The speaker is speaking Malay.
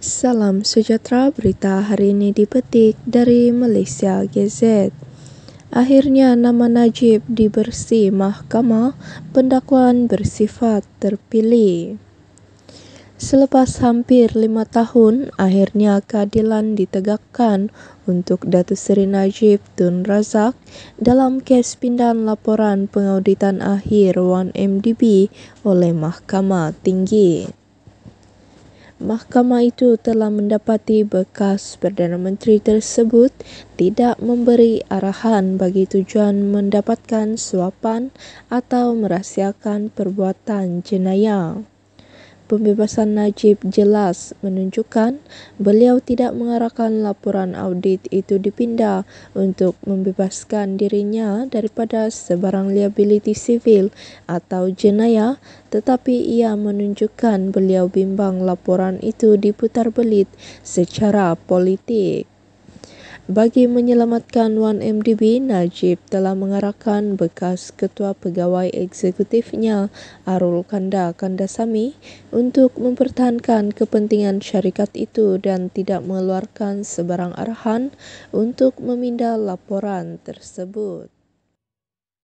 Salam sejahtera berita hari ini dipetik dari Malaysia Gazette. Akhirnya nama Najib dibersih mahkamah pendakwaan bersifat terpilih. Selepas hampir lima tahun, akhirnya keadilan ditegakkan untuk Datuk Seri Najib Tun Razak dalam kes pindahan laporan pengauditan akhir 1MDB oleh Mahkamah Tinggi. Mahkamah itu telah mendapati bekas Perdana Menteri tersebut tidak memberi arahan bagi tujuan mendapatkan suapan atau merahsiakan perbuatan jenayah pembebasan Najib jelas menunjukkan beliau tidak mengarahkan laporan audit itu dipindah untuk membebaskan dirinya daripada sebarang liabiliti sivil atau jenayah tetapi ia menunjukkan beliau bimbang laporan itu diputar belit secara politik bagi menyelamatkan 1MDB, Najib telah mengarahkan bekas ketua pegawai eksekutifnya Arul Kanda Kandasami untuk mempertahankan kepentingan syarikat itu dan tidak mengeluarkan sebarang arahan untuk memindah laporan tersebut.